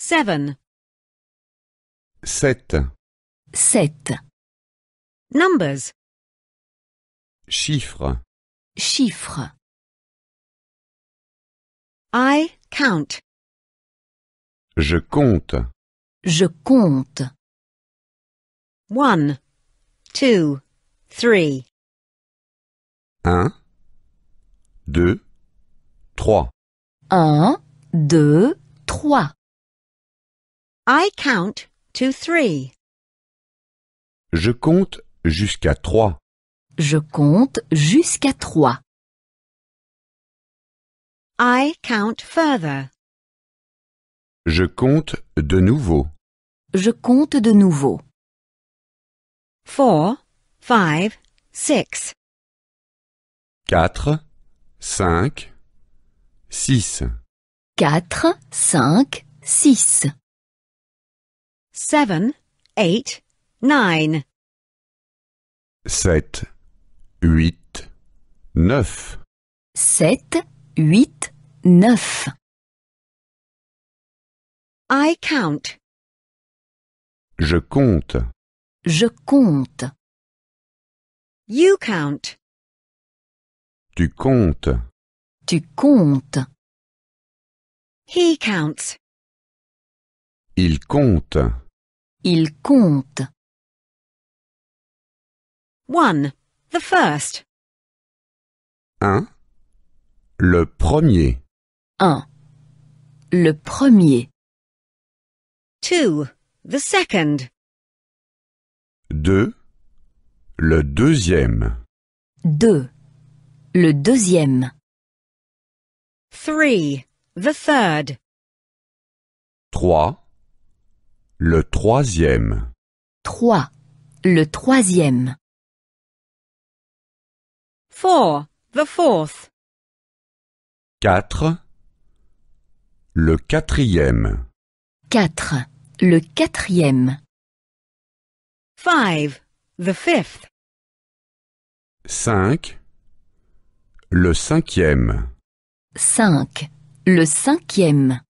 Seven. Sept. Sept. Numbers. Chiffres. Chiffres. I count. Je compte. Je compte. One, two, three. Un, deux, trois. Un, deux, trois. I count to three. Je compte jusqu'à trois. Je compte jusqu'à trois. I count further. Je compte de nouveau. Je compte de nouveau. Four, five, six. Quatre, cinq, six. Quatre, cinq, six. seven, eight, nine. Sept, huit, neuf. Sept, huit, neuf. I count. Je compte. Je compte. You count. Tu comptes. Tu comptes. He counts. Il compte. Il compte. 1. The first. 1. Le premier. 1. Le premier. 2. The second. 2. Le deuxième. 2. Le deuxième. 3. The third. 3. Le troisième. Trois. Le troisième. Four. The fourth. Quatre. Le quatrième. Quatre. Le quatrième. Five. The fifth. Cinq. Le cinquième. Cinq. Le cinquième.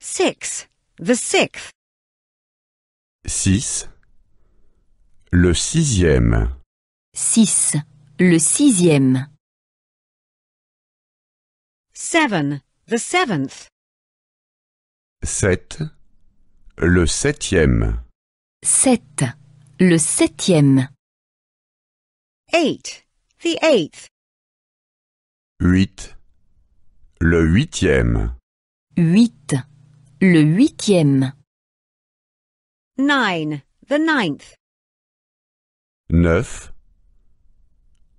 Six. The sixth. Le sixième. Six. Le sixième. Seven. The seventh. Sept. Le septième. Sept. Le septième. Eight. The eighth. Huit. Le huitième. Huit. Le huitième. Nine, the ninth. Neuf.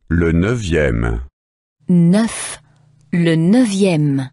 Le neuvième. Neuf. Le neuvième.